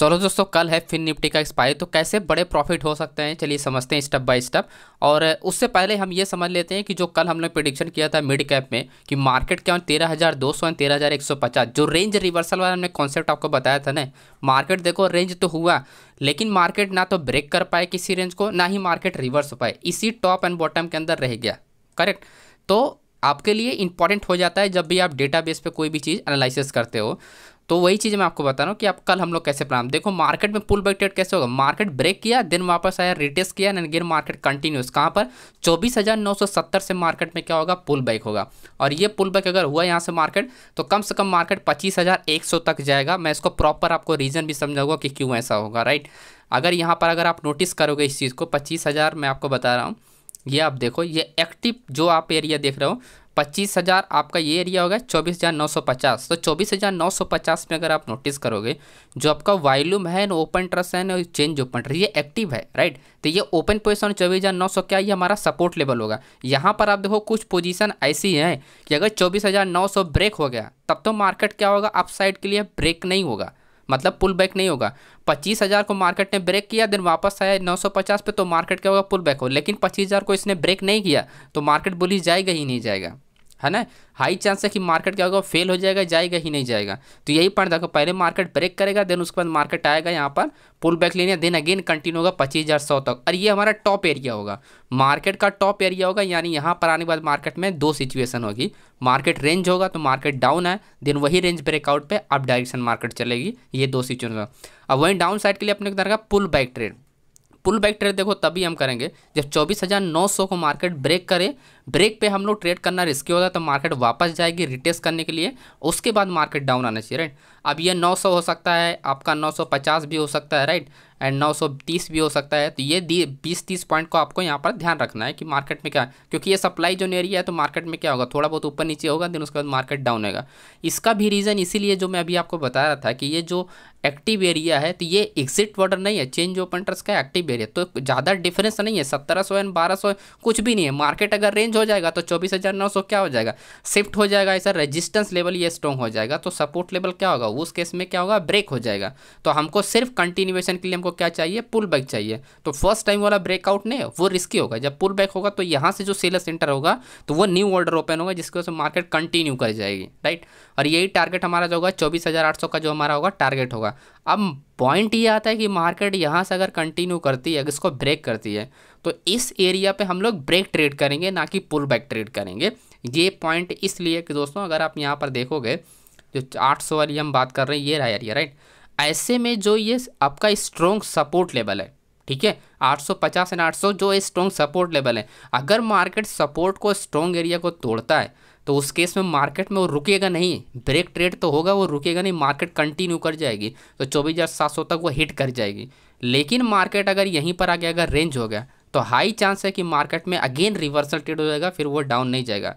चलो दोस्तों कल है फिन निफ्टी का एक्सपायरी तो कैसे बड़े प्रॉफिट हो सकते हैं चलिए समझते हैं स्टेप बाय स्टेप और उससे पहले हम ये समझ लेते हैं कि जो कल हमने प्रिडिक्शन किया था मिड कैप में कि मार्केट क्या तेरह हज़ार दो सौ तेरह हज़ार एक सौ पचास जो रेंज रिवर्सल वाला हमने कॉन्सेप्ट आपको बताया था ना मार्केट देखो रेंज तो हुआ लेकिन मार्केट ना तो ब्रेक कर पाए किसी रेंज को ना ही मार्केट रिवर्स हो पाए इसी टॉप एंड बॉटम के अंदर रह गया करेक्ट तो आपके लिए इंपॉर्टेंट हो जाता है जब भी आप डेटा बेस पर कोई भी चीज़ एनालिसिस करते हो तो वही चीज़ मैं आपको बता रहा हूँ कि आप कल हम लोग कैसे प्लान देखो मार्केट में पुल बैक ट्रेड कैसे होगा मार्केट ब्रेक किया दिन वापस आया रिटेस किया एंड गेन मार्केट कंटिन्यूस कहाँ पर 24,970 से मार्केट में क्या होगा पुल बैक होगा और ये पुल बैक अगर हुआ यहाँ से मार्केट तो कम से कम मार्केट सौ तक जाएगा मैं इसको प्रॉपर आपको रीज़न भी समझाऊंगा कि क्यों ऐसा होगा राइट अगर यहाँ पर अगर आप नोटिस करोगे इस चीज़ को पच्चीस मैं आपको बता रहा हूँ ये आप देखो ये एक्टिव जो आप एरिया देख रहे हो पच्चीस हज़ार आपका ये एरिया होगा चौबीस हज़ार नौ सौ पचास तो चौबीस हज़ार नौ सौ पचास में अगर आप नोटिस करोगे जो आपका वॉल्यूम है ना ओपन ट्रस्ट है चेंज ओपन ट्रस्ट ये एक्टिव है राइट तो ये ओपन पोजिशन चौबीस हज़ार नौ सौ क्या ये हमारा सपोर्ट लेवल होगा यहाँ पर आप देखो कुछ पोजीशन ऐसी हैं कि अगर चौबीस हज़ार नौ सौ ब्रेक हो गया तब तो मार्केट क्या होगा अपसाइड के लिए ब्रेक नहीं होगा मतलब पुल बैक नहीं होगा पच्चीस हज़ार को मार्केट ने ब्रेक किया दिन वापस आया नौ सौ पचास पे तो मार्केट क्या होगा पुल बैक हो लेकिन पच्चीस हज़ार को इसने ब्रेक नहीं किया तो मार्केट बुलिस जाएगा ही नहीं जाएगा है ना हाई चांस है कि मार्केट क्या होगा फेल हो जाएगा जाएगा ही नहीं जाएगा तो यही पॉइंट देखो पहले मार्केट ब्रेक करेगा देन उसके बाद मार्केट आएगा यहाँ पर पुल बैक लेने देन अगेन कंटिन्यू होगा पच्चीस हज़ार सौ तक और ये हमारा टॉप एरिया होगा मार्केट का टॉप एरिया होगा यानी यहाँ पर आने के बाद मार्केट में दो सिचुएसन होगी मार्केट रेंज होगा तो मार्केट डाउन है देन वही रेंज ब्रेकआउट पर अब डायरेक्शन मार्केट चलेगी ये दो सिचुएसन अब वहीं डाउन साइड के लिए अपने को pull back trade pull back trade देखो तभी हम करेंगे जब चौबीस हज़ार नौ सौ को मार्केट ब्रेक करे ब्रेक पे हम लोग ट्रेड करना रिस्की होगा तो मार्केट वापस जाएगी रिटेस्ट करने के लिए उसके बाद मार्केट डाउन आना चाहिए राइट अब ये 900 हो सकता है आपका 950 भी हो सकता है राइट एंड 930 भी हो सकता है तो ये बीस तीस पॉइंट को आपको यहाँ पर ध्यान रखना है कि मार्केट में क्या है क्योंकि ये सप्लाई जो एरिया है तो मार्केट में क्या होगा थोड़ा बहुत ऊपर नीचे होगा दिन उसके बाद मार्केट डाउन होगा इसका भी रीज़न इसीलिए जो मैं अभी आपको बता रहा था कि ये जो एक्टिव एरिया है तो ये एग्जिट वर्डर नहीं है चेंज ऑफ इंटरेस्ट का एक्टिव एरिया तो ज़्यादा डिफरेंस नहीं है सत्रह सौ एंड बारह सौ कुछ भी नहीं है मार्केट अगर रेंज हो जाएगा तो चौबीस हज़ार नौ सौ क्या हो जाएगा शिफ्ट हो जाएगा ऐसा रजिस्टेंस लेवल ये स्ट्रॉन्ग हो जाएगा तो सपोर्ट लेवल क्या होगा होगा उस केस में क्या होगा ब्रेक हो जाएगा तो हमको सिर्फ कंटिन्यूएशन के लिए हमको क्या चाहिए पुल बैक चाहिए तो फर्स्ट टाइम वाला ब्रेकआउट नहीं वो रिस्की होगा जब पुल बैक होगा तो यहाँ से जो सेलर सेंटर होगा तो वो न्यू ऑर्डर ओपन होगा जिसकी वजह से मार्केट कंटिन्यू कर जाएगी राइट और यही टारगेट हमारा जो होगा चौबीस का जो हमारा होगा टारगेट होगा अब पॉइंट ये आता है कि मार्केट यहाँ से अगर कंटिन्यू करती है अगर इसको ब्रेक करती है तो इस एरिया पे हम लोग ब्रेक ट्रेड करेंगे ना कि पुल बैक ट्रेड करेंगे ये पॉइंट इसलिए कि दोस्तों अगर आप यहाँ पर देखोगे जो आठ सौ वाली हम बात कर रहे हैं ये रहा यार ये राइट ऐसे में जो ये आपका स्ट्रॉन्ग सपोर्ट लेवल है ठीक है 850 एंड 800 जो स्ट्रॉन्ग सपोर्ट लेवल है अगर मार्केट सपोर्ट को स्ट्रॉन्ग एरिया को तोड़ता है तो उस केस में मार्केट में वो रुकेगा नहीं ब्रेक ट्रेड तो होगा वो रुकेगा नहीं मार्केट कंटिन्यू कर जाएगी तो चौबीस हज़ार सात सौ तक वो हिट कर जाएगी लेकिन मार्केट अगर यहीं पर आ गया अगर रेंज हो गया तो हाई चांस है कि मार्केट में अगेन रिवर्सल ट्रेड हो जाएगा फिर वो डाउन नहीं जाएगा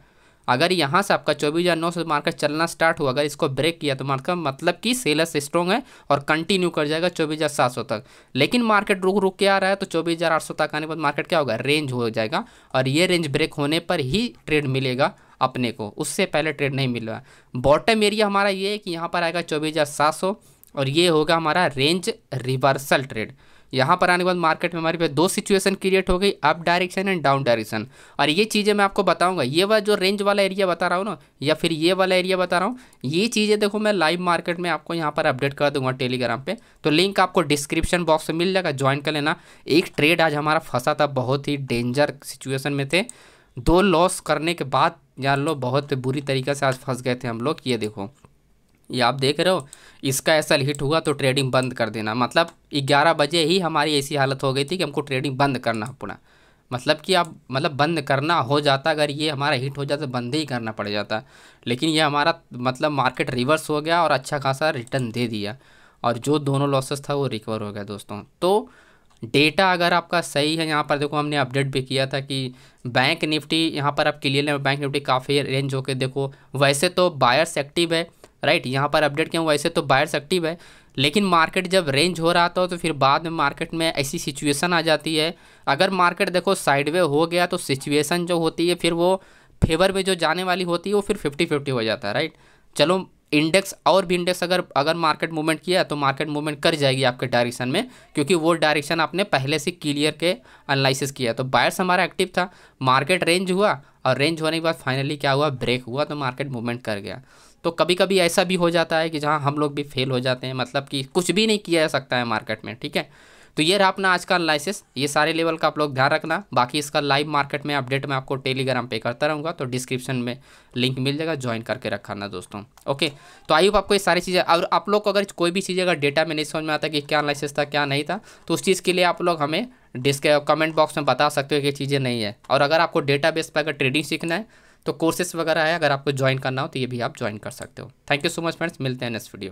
अगर यहाँ से आपका चौबीस हज़ार नौ सौ मार्केट चलना स्टार्ट हुआ अगर इसको ब्रेक किया तो मार्केट मतलब कि सेलस स्ट्रॉन्ग है और कंटिन्यू कर जाएगा चौबीस हज़ार सात सौ तक लेकिन मार्केट रुक रुक के आ रहा है तो चौबीस हज़ार आठ सौ तक आने के बाद मार्केट क्या होगा रेंज हो जाएगा और ये रेंज ब्रेक होने पर ही ट्रेड मिलेगा अपने को उससे पहले ट्रेड नहीं मिल रहा बॉटम एरिया हमारा ये है कि यहाँ पर आएगा चौबीस हज़ार सात सौ और ये होगा हमारा रेंज रिवर्सल ट्रेड यहाँ पर आने के बाद मार्केट में हमारे पे दो सिचुएशन क्रिएट हो गई up direction and down direction और ये चीज़ें मैं आपको बताऊँगा ये वाला जो रेंज वाला एरिया बता रहा हूँ ना या फिर ये वाला एरिया बता रहा हूँ ये चीज़ें देखो मैं लाइव मार्केट में आपको यहाँ पर अपडेट कर दूंगा टेलीग्राम पर तो लिंक आपको डिस्क्रिप्शन बॉक्स में मिल जाएगा ज्वाइन कर लेना एक ट्रेड आज हमारा फंसा था बहुत ही डेंजर सिचुएशन में थे दो लॉस करने के बाद जान लो बहुत बुरी तरीके से आज फंस गए थे हम लोग ये देखो ये आप देख रहे हो इसका ऐसा हिट हुआ तो ट्रेडिंग बंद कर देना मतलब ग्यारह बजे ही हमारी ऐसी हालत हो गई थी कि हमको ट्रेडिंग बंद करना पड़ा मतलब कि आप मतलब बंद करना हो जाता अगर ये हमारा हिट हो जाता तो बंद ही करना पड़ जाता लेकिन ये हमारा मतलब मार्केट रिवर्स हो गया और अच्छा खासा रिटर्न दे दिया और जो दोनों लॉसेस था वो रिकवर हो गया दोस्तों तो डेटा अगर आपका सही है यहाँ पर देखो हमने अपडेट भी किया था कि बैंक निफ्टी यहाँ पर आप क्लियर है बैंक निफ्टी काफ़ी रेंज होकर देखो वैसे तो बायर्स एक्टिव है राइट यहाँ पर अपडेट क्यों वैसे तो बायर्स एक्टिव है लेकिन मार्केट जब रेंज हो रहा था तो फिर बाद में मार्केट में ऐसी सिचुएशन आ जाती है अगर मार्केट देखो साइडवे हो गया तो सिचुएसन जो होती है फिर वो फेवर में जो जाने वाली होती है वो फिर फिफ्टी फिफ्टी हो जाता है राइट चलो इंडेक्स और भी इंडेक्स अगर अगर मार्केट मूवमेंट किया तो मार्केट मूवमेंट कर जाएगी आपके डायरेक्शन में क्योंकि वो डायरेक्शन आपने पहले से क्लियर के एनालिसिस किया तो बायर्स हमारा एक्टिव था मार्केट रेंज हुआ और रेंज होने के बाद फाइनली क्या हुआ ब्रेक हुआ तो मार्केट मूवमेंट कर गया तो कभी कभी ऐसा भी हो जाता है कि जहाँ हम लोग भी फेल हो जाते हैं मतलब कि कुछ भी नहीं किया जा सकता है मार्केट में ठीक है तो ये रहा अपना आज का लाइसेंस ये सारे लेवल का आप लोग ध्यान रखना बाकी इसका लाइव मार्केट में अपडेट मैं आपको टेलीग्राम पे करता रहूँगा तो डिस्क्रिप्शन में लिंक मिल जाएगा ज्वाइन करके रखाना दोस्तों ओके तो आई होप आपको ये सारी चीज़ें और आप लोग को अगर कोई भी चीज़ अगर डेटा में नहीं समझ में आता कि क्या लाइसेंस था क्या नहीं था तो उस चीज़ के लिए आप लोग हमें डिस्क कमेंट बॉक्स में बता सकते हो कि चीज़ें नहीं है और अगर आपको डेटा बेस पर अगर ट्रेडिंग सीखना है तो कोर्सेस वगैरह है अगर आपको ज्वाइन करना हो तो ये भी आप ज्वाइन कर सकते हो thank you so much friends मिलते हैं नेक्स्ट वीडियो में